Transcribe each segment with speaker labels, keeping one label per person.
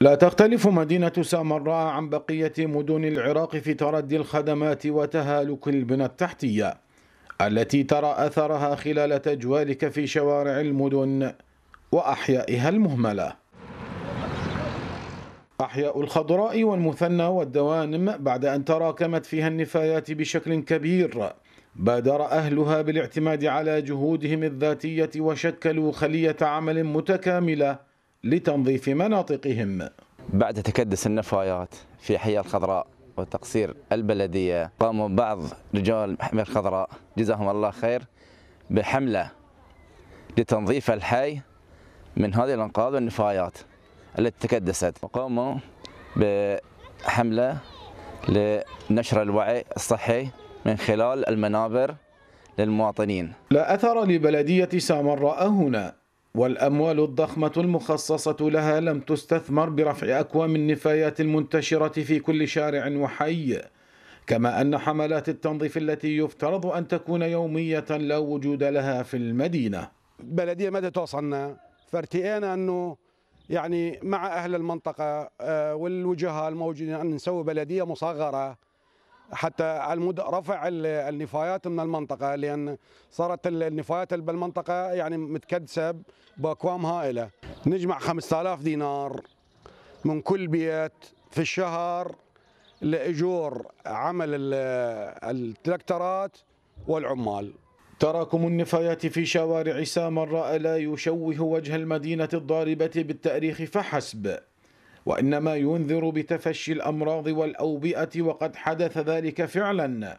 Speaker 1: لا تختلف مدينة سامراء عن بقية مدن العراق في تردي الخدمات وتهالك البنى التحتية التي ترى أثرها خلال تجوالك في شوارع المدن وأحيائها المهملة أحياء الخضراء والمثنى والدوانم بعد أن تراكمت فيها النفايات بشكل كبير بادر أهلها بالاعتماد على جهودهم الذاتية وشكلوا خلية عمل متكاملة لتنظيف مناطقهم
Speaker 2: بعد تكدس النفايات في حي الخضراء وتقصير البلدية قام بعض رجال حي الخضراء جزاهم الله خير بحملة لتنظيف الحي من هذه الأنقاض والنفايات التي تكدست وقاموا بحملة لنشر الوعي الصحي من خلال المنابر
Speaker 1: للمواطنين لا أثر لبلدية سامراء هنا والأموال الضخمة المخصصة لها لم تستثمر برفع أكوام النفايات المنتشرة في كل شارع وحي كما أن حملات التنظيف التي يفترض أن تكون يومية لا وجود لها في المدينة
Speaker 3: بلدية ماذا توصلنا فارتئينا أنه يعني مع أهل المنطقة آه، والوجهاء الموجودين أن نسوي بلدية مصغرة حتى على مود رفع النفايات من المنطقه لان صارت النفايات بالمنطقه يعني متكدسه باكوام هائله نجمع 5000 دينار من كل بيت في الشهر لاجور عمل التراكترات والعمال
Speaker 1: تراكم النفايات في شوارع سامراء لا يشوه وجه المدينه الضاربه بالتاريخ فحسب وإنما ينذر بتفشي الأمراض والأوبئة وقد حدث ذلك فعلا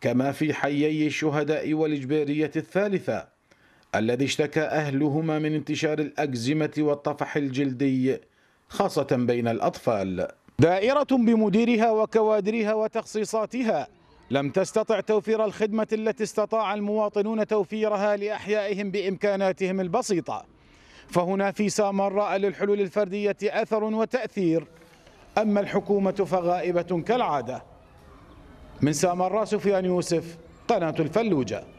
Speaker 1: كما في حيي الشهداء والإجبارية الثالثة الذي اشتكى أهلهما من انتشار الأكزمة والطفح الجلدي خاصة بين الأطفال دائرة بمديرها وكوادرها وتخصيصاتها لم تستطع توفير الخدمة التي استطاع المواطنون توفيرها لأحيائهم بإمكاناتهم البسيطة فهنا في سامراء للحلول الفردية أثر وتأثير أما الحكومة فغائبة كالعادة من سامراء سفيان يوسف قناة الفلوجة